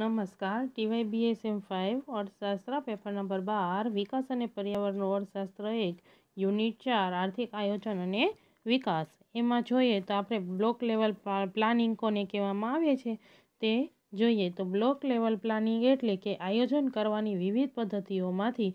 નમસ્કાર TY BSM five અર્થશાસ્ત્ર paper number બાર વિકાસ અને પર્યાવરણ અર્થશાસ્ત્ર એક યુનિટ ચાર આર્થિક આયોજન અને વિકાસ એમાં જોઈએ તો આપણે બ્લોક લેવલ પ્લાનિંગ કોને કહેવામાં આવે છે તે જોઈએ તો બ્લોક લેવલ પ્લાનિંગ એટલે કે આયોજન કરવાની વિવિધ પદ્ધતિઓમાંથી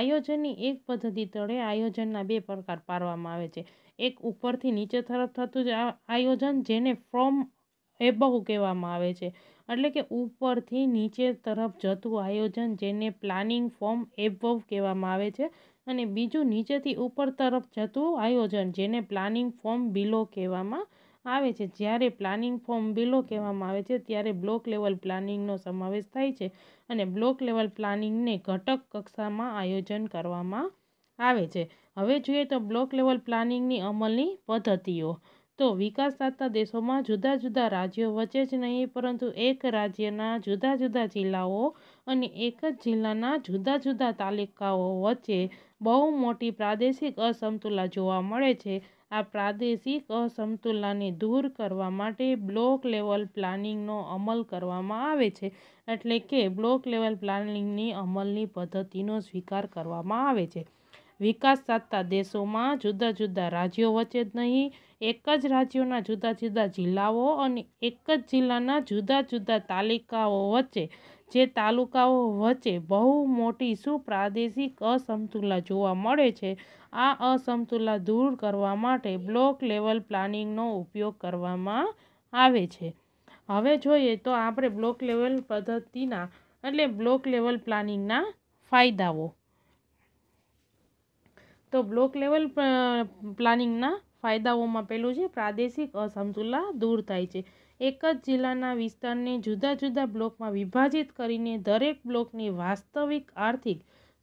આયોજનની એક પદ્ધતિ તળે આયોજનના બે પ્રકાર પાડવામાં આવે છે એક ઉપરથી નીચે તરફ થતું જ આયોજન જેને ફ્રોમ એ બહુ કહેવામાં આવે છે એટલે કે ઉપરથી નીચે તરફ જતું આયોજન જેને પ્લાનિંગ ફોર્મ એબવ કહેવામાં આવે છે અને બીજું નીચેથી ઉપર તરફ જતું આયોજન જેને પ્લાનિંગ ફોર્મ બિલો કહેવામાં આવે છે જ્યારે પ્લાનિંગ ફોર્મ બિલો કહેવામાં આવે છે ત્યારે બ્લોક લેવલ પ્લાનિંગનો સમાવેશ થાય છે અને બ્લોક લેવલ પ્લાનિંગને ઘટક કક્ષામાં આયોજન કરવામાં આવે છે હવે જોઈએ તો બ્લોક લેવલ પ્લાનિંગની અમલની પદ્ધતિઓ તો વિકાસ થતા દેશોમાં જુદા જુદા રાજ્યો વચ્ચે જ નહીં પરંતુ એક રાજ્યના જુદા જુદા જિલ્લાઓ અને એક જ જિલ્લાના જુદા જુદા તાલુકાઓ વચ્ચે બહુ મોટી પ્રાદેશિક અસમતુલા જોવા મળે છે આ પ્રાદેશિક અસમતુલાને દૂર કરવા માટે બ્લોક લેવલ પ્લાનિંગનો અમલ કરવામાં આવે છે એટલે કે બ્લોક લેવલ પ્લાનિંગની અમલની પદ્ધતિનો સ્વીકાર કરવામાં આવે છે વિકાસ સાધતા દેશોમાં જુદા જુદા રાજ્યો વચ્ચે જ નહીં એક જ રાજ્યોના જુદા જુદા જિલ્લાઓ અને એક જ જિલ્લાના જુદા જુદા તાલુકાઓ વચ્ચે જે તાલુકાઓ વચ્ચે બહુ મોટી સુપ્રાદેશિક અસમતુલા જોવા મળે છે આ અસમતુલા દૂર કરવા માટે બ્લોક લેવલ પ્લાનિંગનો ઉપયોગ કરવામાં આવે છે હવે જોઈએ તો આપણે બ્લોક લેવલ પદ્ધતિના એટલે બ્લોક લેવલ પ્લાનિંગના ફાયદાઓ તો બ્લોક લેવલ પ્લાનિંગના ફાયદાઓમાં પહેલું છે પ્રાદેશિક અસમતુલા દૂર થાય છે એક જ જિલ્લાના વિસ્તારને જુદા જુદા બ્લોકમાં વિભાજિત કરીને દરેક બ્લોકની વાસ્તવિક આર્થિક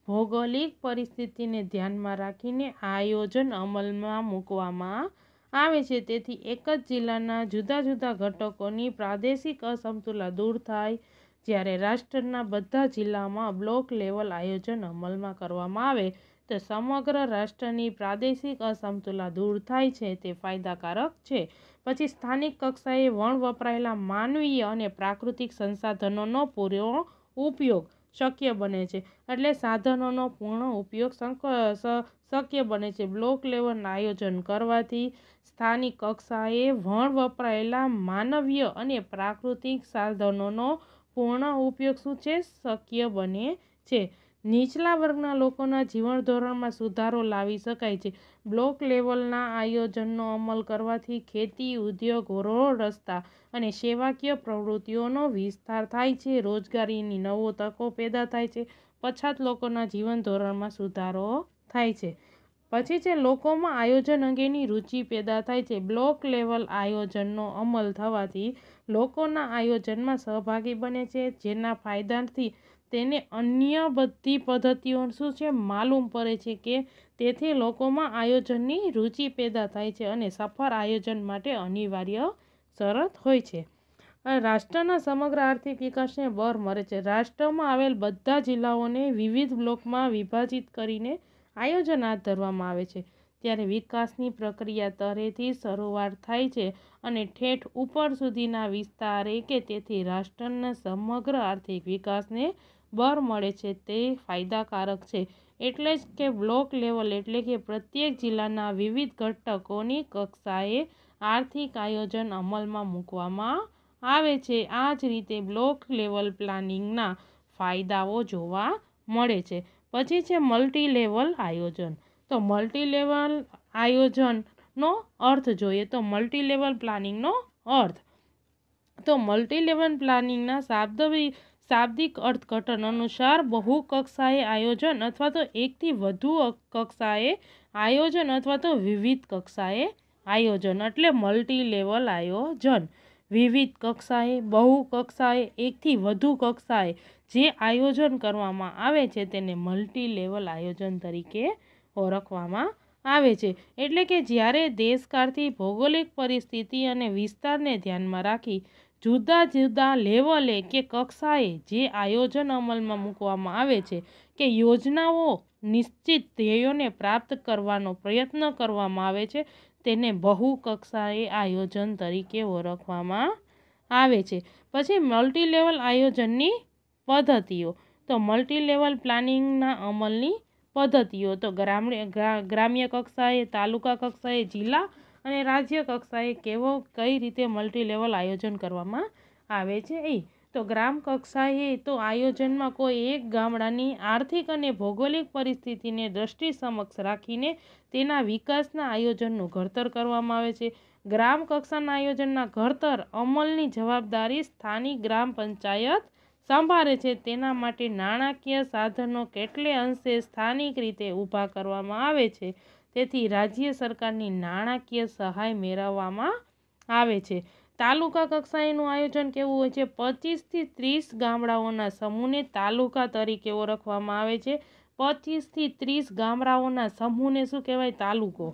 ભૌગોલિક પરિસ્થિતિને ધ્યાનમાં રાખીને આયોજન અમલમાં મૂકવામાં આવે છે તેથી એક જ જિલ્લાના જુદા જુદા ઘટકોની પ્રાદેશિક અસમતુલા દૂર થાય જ્યારે રાષ્ટ્રના બધા જિલ્લામાં બ્લોક લેવલ આયોજન અમલમાં કરવામાં આવે તો સમગ્ર રાષ્ટ્રની પ્રાદેશિક અસમતુલા દૂર થાય છે તે ફાયદાકારક છે પછી સ્થાનિક કક્ષાએ વણ વપરાયેલા માનવીય અને પ્રાકૃતિક સંસાધનોનો પૂરો ઉપયોગ શક્ય બને છે એટલે સાધનોનો પૂર્ણ ઉપયોગ શક્ય બને છે બ્લોક લેવલના આયોજન કરવાથી સ્થાનિક કક્ષાએ વણ વપરાયેલા માનવીય અને પ્રાકૃતિક સાધનોનો પૂર્ણ ઉપયોગ શું છે શક્ય બને છે નીચલા વર્ગના લોકોના જીવન ધોરણમાં સુધારો લાવી શકાય છે બ્લોક લેવલના આયોજનનો અમલ કરવાથી ખેતી ઉદ્યોગ રોડ રસ્તા અને સેવાકીય પ્રવૃત્તિઓનો વિસ્તાર થાય છે રોજગારીની નવો તકો પેદા થાય છે પછાત લોકોના જીવન ધોરણમાં સુધારો થાય છે પછી છે લોકોમાં આયોજન અંગેની રુચિ પેદા થાય છે બ્લોક લેવલ આયોજનનો અમલ થવાથી લોકોના આયોજનમાં સહભાગી બને છે જેના ફાયદાથી તેને અન્ય બધી પદ્ધતિઓ શું છે માલુમ પડે છે કે તેથી લોકોમાં આયોજનની રુચિ પેદા થાય છે અને સફળ આયોજન માટે અનિવાર્ય શરત હોય છે રાષ્ટ્રના સમગ્ર આર્થિક વિકાસને બર મળે છે રાષ્ટ્રમાં આવેલ બધા જિલ્લાઓને વિવિધ બ્લોકમાં વિભાજિત કરીને આયોજન હાથ ધરવામાં આવે છે ત્યારે વિકાસની પ્રક્રિયા તરેથી શરૂઆત થાય છે અને ઠેઠ ઉપર સુધીના વિસ્તારે કે તેથી રાષ્ટ્રના સમગ્ર આર્થિક વિકાસને બર મળે છે તે ફાયદાકારક છે એટલે જ કે બ્લોક લેવલ એટલે કે પ્રત્યેક જિલ્લાના વિવિધ ઘટકોની કક્ષાએ આર્થિક આયોજન અમલમાં મૂકવામાં આવે છે આ જ રીતે બ્લોક લેવલ પ્લાનિંગના ફાયદાઓ જોવા મળે છે પછી છે મલ્ટી લેવલ આયોજન તો મલ્ટી લેવલ આયોજનનો અર્થ જોઈએ તો મલ્ટી લેવલ પ્લાનિંગનો અર્થ તો મલ્ટી લેવલ પ્લાનિંગના શાબ્દિક શાબ્દિક અર્થઘટન અનુસાર બહુ કક્ષાએ આયોજન અથવા તો એકથી વધુ કક્ષાએ આયોજન અથવા તો વિવિધ કક્ષાએ આયોજન એટલે મલ્ટી લેવલ આયોજન વિવિધ કક્ષાએ બહુ કક્ષાએ એકથી વધુ કક્ષાએ જે આયોજન કરવામાં આવે છે તેને મલ્ટી લેવલ આયોજન તરીકે ઓળખવામાં આવે છે એટલે કે જ્યારે દેશકાળથી ભૌગોલિક પરિસ્થિતિ અને વિસ્તારને ધ્યાનમાં રાખી જુદા જુદા લેવલે કે કક્ષાએ જે આયોજન અમલમાં મૂકવામાં આવે છે કે યોજનાઓ નિશ્ચિત ધ્યેયોને પ્રાપ્ત કરવાનો પ્રયત્ન કરવામાં આવે છે તેને બહુ કક્ષાએ આયોજન તરીકે ઓળખવામાં આવે છે પછી મલ્ટીલેવલ આયોજનની પદ્ધતિઓ તો મલ્ટીલેવલ પ્લાનિંગના અમલની પદ્ધતિઓ તો ગ્રામ્ય ગ્રામ્ય કક્ષાએ તાલુકા કક્ષાએ જિલ્લા અને રાજ્ય કક્ષાએ કેવો કઈ રીતે મલ્ટીલેવલ આયોજન કરવામાં આવે છે એ તો ગ્રામ કક્ષાએ તો આયોજનમાં કોઈ એક ગામડાની આર્થિક અને ભૌગોલિક પરિસ્થિતિને દ્રષ્ટિ સમક્ષ રાખીને તેના વિકાસના આયોજનનું ઘડતર કરવામાં આવે છે ગ્રામ કક્ષાના આયોજનના ઘડતર અમલની જવાબદારી સ્થાનિક ગ્રામ પંચાયત સંભાળે છે તેના માટે નાણાકીય સાધનો કેટલે અંશે સ્થાનિક રીતે ઊભા કરવામાં આવે છે તેથી રાજ્ય સરકારની નાણાકીય સહાય મેળવવામાં આવે છે તાલુકા કક્ષાએનું આયોજન કેવું હોય છે પચીસથી ત્રીસ ગામડાઓના સમૂહને તાલુકા તરીકે ઓળખવામાં આવે છે પચીસથી ત્રીસ ગામડાઓના સમૂહને શું કહેવાય તાલુકો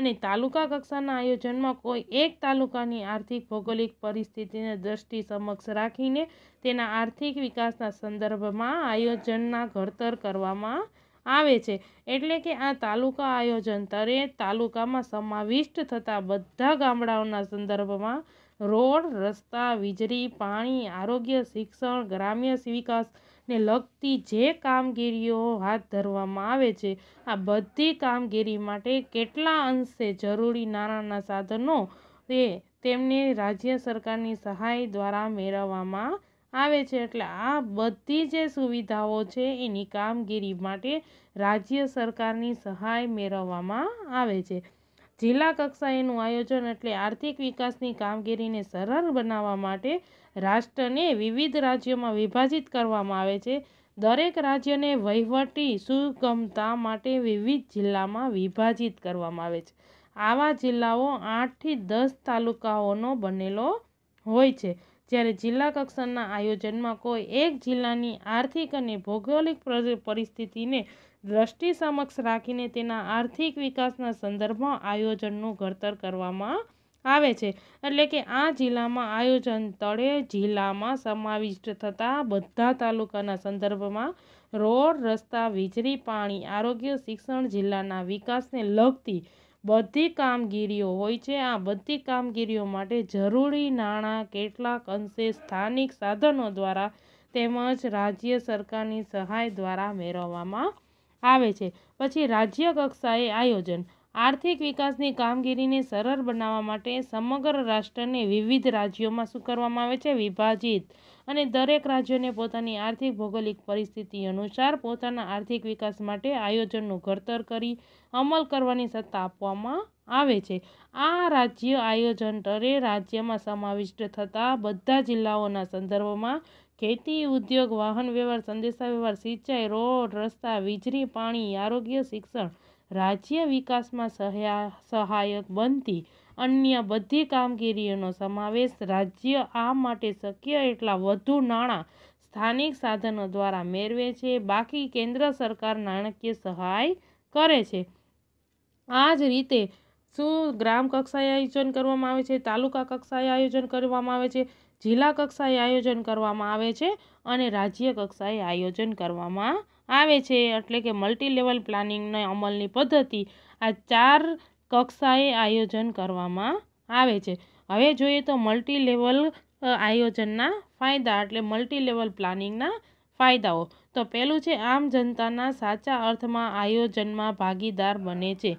અને તાલુકા કક્ષાના આયોજનમાં કોઈ એક તાલુકાની આર્થિક ભૌગોલિક પરિસ્થિતિને દ્રષ્ટિ સમક્ષ રાખીને તેના આર્થિક વિકાસના સંદર્ભમાં આયોજનના ઘડતર કરવામાં આવે છે એટલે કે આ તાલુકા આયોજન તરે તાલુકામાં સમાવિષ્ટ થતા બધા ગામડાઓના સંદર્ભમાં રોડ રસ્તા વીજળી પાણી આરોગ્ય શિક્ષણ ગ્રામ્ય વિકાસને લગતી જે કામગીરીઓ હાથ ધરવામાં આવે છે આ બધી કામગીરી માટે કેટલા અંશે જરૂરી નાણાંના સાધનો તે તેમને રાજ્ય સરકારની સહાય દ્વારા મેળવવામાં આવે છે એટલે આ બધી જે સુવિધાઓ છે એની કામગીરી માટે રાજ્ય સરકારની સહાય મેળવવામાં આવે છે જિલ્લા કક્ષાએનું આયોજન એટલે આર્થિક વિકાસની કામગીરીને સરળ બનાવવા માટે રાષ્ટ્રને વિવિધ રાજ્યોમાં વિભાજિત કરવામાં આવે છે દરેક રાજ્યને વહીવટી સુગમતા માટે વિવિધ જિલ્લામાં વિભાજિત કરવામાં આવે છે આવા જિલ્લાઓ આઠથી દસ તાલુકાઓનો બનેલો હોય છે જ્યારે જિલ્લા કક્ષાના આયોજનમાં કોઈ એક જિલ્લાની આર્થિક અને ભૌગોલિક પરિસ્થિતિને દ્રષ્ટિ સમક્ષ રાખીને તેના આર્થિક વિકાસના સંદર્ભમાં આયોજનનું ઘડતર કરવામાં આવે છે એટલે કે આ જિલ્લામાં આયોજન તળે જિલ્લામાં સમાવિષ્ટ થતા બધા તાલુકાના સંદર્ભમાં રોડ રસ્તા વીજળી પાણી આરોગ્ય શિક્ષણ જિલ્લાના વિકાસને લગતી બધી કામગીરીઓ હોય છે આ બધી કામગીરીઓ માટે જરૂરી નાણાં કેટલાક અંશે સ્થાનિક સાધનો દ્વારા તેમજ રાજ્ય સરકારની સહાય દ્વારા મેળવવામાં આવે છે પછી રાજ્ય કક્ષાએ આયોજન આર્થિક વિકાસની કામગીરીને સરળ બનાવવા માટે સમગ્ર રાષ્ટ્રને વિવિધ રાજ્યોમાં શું કરવામાં આવે છે વિભાજિત અને દરેક રાજ્યોને પોતાની આર્થિક ભૌગોલિક પરિસ્થિતિ અનુસાર પોતાના આર્થિક વિકાસ માટે આયોજનનું ઘડતર કરી અમલ કરવાની સત્તા આપવામાં આવે છે આ રાજ્ય આયોજન દરે રાજ્યમાં સમાવિષ્ટ થતા બધા જિલ્લાઓના સંદર્ભમાં ખેતી ઉદ્યોગ વાહન વ્યવહાર સંદેશા વ્યવહાર સિંચાઈ રોડ રસ્તા વીજળી પાણી આરોગ્ય શિક્ષણ રાજ્ય વિકાસમાં સહાય સહાયક બનતી અન્ય બધી કામગીરીઓનો સમાવેશ રાજ્ય આ માટે શક્ય એટલા વધુ નાણાં સ્થાનિક સાધનો દ્વારા મેળવે છે બાકી કેન્દ્ર સરકાર નાણાકીય સહાય કરે છે આ જ રીતે શું ગ્રામ કક્ષાએ આયોજન કરવામાં આવે છે તાલુકા કક્ષાએ આયોજન કરવામાં આવે છે જિલ્લા કક્ષાએ આયોજન કરવામાં આવે છે અને રાજ્ય કક્ષાએ આયોજન કરવામાં આવે છે એટલે કે મલ્ટીલેવલ પ્લાનિંગને અમલની પદ્ધતિ આ ચાર કક્ષાએ આયોજન કરવામાં આવે છે હવે જોઈએ તો મલ્ટીલેવલ આયોજનના ફાયદા એટલે મલ્ટીલેવલ પ્લાનિંગના ફાયદાઓ તો પહેલું છે આમ જનતાના સાચા અર્થમાં આયોજનમાં ભાગીદાર બને છે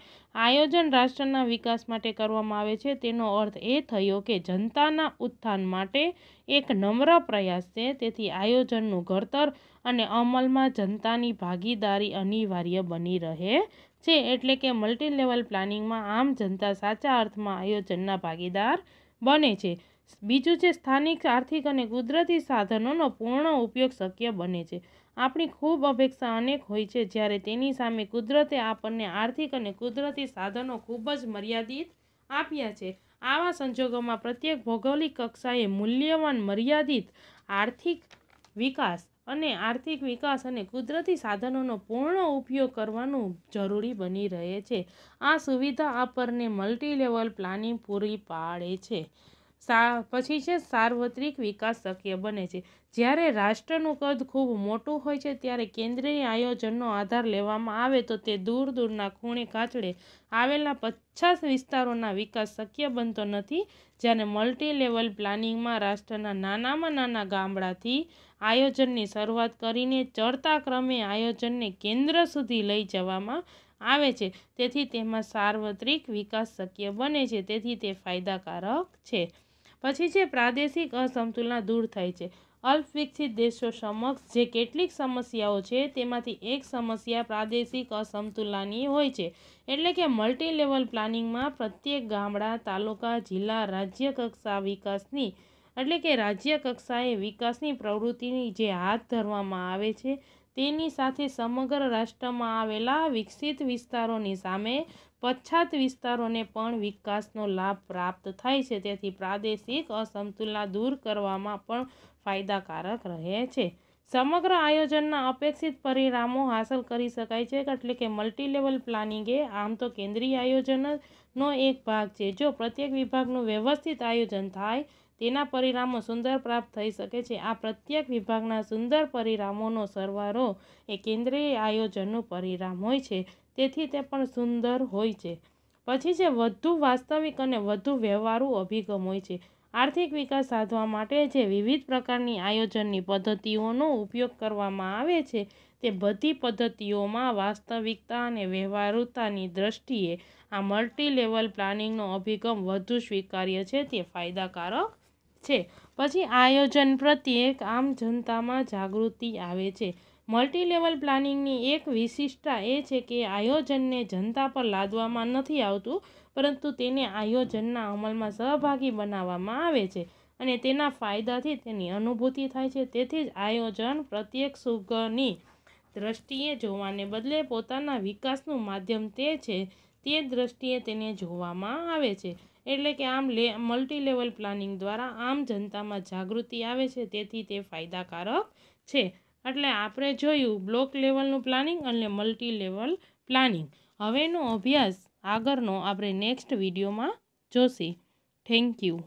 આયોજન રાષ્ટ્રના વિકાસ માટે કરવામાં આવે છે તેનો અર્થ એ થયો કે જનતાના ઉત્થાન માટે એક નમ્ર પ્રયાસ છે તેથી આયોજનનું ઘડતર અને અમલમાં જનતાની ભાગીદારી અનિવાર્ય બની રહે છે એટલે કે મલ્ટી લેવલ પ્લાનિંગમાં આમ જનતા સાચા અર્થમાં આયોજનના ભાગીદાર બને છે બીજું છે સ્થાનિક આર્થિક અને કુદરતી સાધનોનો પૂર્ણ ઉપયોગ શક્ય બને છે આપણી ખૂબ અપેક્ષા અનેક હોય છે જ્યારે તેની સામે કુદરતે આપણને આર્થિક અને કુદરતી સાધનો ખૂબ જ મર્યાદિત આપ્યા છે આવા સંજોગોમાં પ્રત્યેક ભૌગોલિક કક્ષાએ મૂલ્યવાન મર્યાદિત આર્થિક વિકાસ અને આર્થિક વિકાસ અને કુદરતી સાધનોનો પૂર્ણ ઉપયોગ કરવાનું જરૂરી બની રહે છે આ સુવિધા આપણને મલ્ટી લેવલ પ્લાનિંગ પૂરી પાડે છે સા પછી છે સાર્વત્રિક વિકાસ શક્ય બને છે જ્યારે રાષ્ટ્રનું કદ ખૂબ મોટું હોય છે ત્યારે કેન્દ્રીય આયોજનનો આધાર લેવામાં આવે તો તે દૂર દૂરના ખૂણે કાચડે આવેલા પચાસ વિસ્તારોના વિકાસ શક્ય બનતો નથી જ્યારે મલ્ટી લેવલ પ્લાનિંગમાં રાષ્ટ્રના નાનામાં નાના ગામડાથી આયોજનની શરૂઆત કરીને ચડતા ક્રમે આયોજનને કેન્દ્ર સુધી લઈ જવામાં આવે છે તેથી તેમાં સાર્વત્રિક વિકાસ શક્ય બને છે તેથી તે ફાયદાકારક છે પછી છે પ્રાદેશિક અસમતુલના દૂર થાય છે અલ્પ વિકસિત દેશો સમક્ષ જે કેટલીક સમસ્યાઓ છે તેમાંથી એક સમસ્યા પ્રાદેશિક અસમતુલાની હોય છે એટલે કે મલ્ટીલેવલ પ્લાનિંગમાં પ્રત્યેક ગામડા તાલુકા જિલ્લા રાજ્ય કક્ષા વિકાસની એટલે કે રાજ્ય કક્ષાએ વિકાસની પ્રવૃત્તિની જે હાથ ધરવામાં આવે છે તેની સાથે સમગ્ર રાષ્ટ્રમાં આવેલા વિકસિત વિસ્તારોની સામે પછાત વિસ્તારોને પણ વિકાસનો લાભ પ્રાપ્ત થાય છે તેથી પ્રાદેશિક અસમતુલા દૂર કરવામાં પણ ફાયદાકારક રહે છે સમગ્ર આયોજનના અપેક્ષિત પરિણામો હાંસલ કરી શકાય છે એટલે કે મલ્ટીલેવલ પ્લાનિંગે આમ તો કેન્દ્રીય આયોજનનો એક ભાગ છે જો પ્રત્યેક વિભાગનું વ્યવસ્થિત આયોજન થાય તેના પરિણામો સુંદર પ્રાપ્ત થઈ શકે છે આ પ્રત્યેક વિભાગના સુંદર પરિણામોનો સરવારો એ કેન્દ્રીય આયોજનનું પરિણામ હોય છે તેથી તે પણ સુંદર હોય છે પછી જે વધુ વાસ્તવિક અને વધુ વ્યવહારુ અભિગમ હોય છે આર્થિક વિકાસ સાધવા માટે જે વિવિધ પ્રકારની આયોજનની પદ્ધતિઓનો ઉપયોગ કરવામાં આવે છે તે બધી પદ્ધતિઓમાં વાસ્તવિકતા અને વ્યવહારુતાની દ્રષ્ટિએ આ મલ્ટી લેવલ પ્લાનિંગનો અભિગમ વધુ સ્વીકાર્ય છે તે ફાયદાકારક છે પછી આયોજન પ્રત્યે આમ જનતામાં જાગૃતિ આવે છે મલ્ટી પ્લાનિંગની એક વિશિષ્ટતા એ છે કે આયોજનને જનતા પર લાદવામાં નથી આવતું પરંતુ તેને આયોજનના અમલમાં સહભાગી બનાવવામાં આવે છે અને તેના ફાયદાથી તેની અનુભૂતિ થાય છે તેથી જ આયોજન પ્રત્યેક સુગની દ્રષ્ટિએ જોવાને બદલે પોતાના વિકાસનું માધ્યમ તે છે તે દ્રષ્ટિએ તેને જોવામાં આવે છે એટલે કે આમ લે મલ્ટી લેવલ પ્લાનિંગ દ્વારા આમ જનતામાં જાગૃતિ આવે છે તેથી તે ફાયદાકારક છે એટલે આપણે જોયું બ્લોક લેવલનું પ્લાનિંગ અને મલ્ટી લેવલ પ્લાનિંગ હવેનો અભ્યાસ આગળનો આપણે નેક્સ્ટ વિડીયોમાં જોશી થેન્ક યુ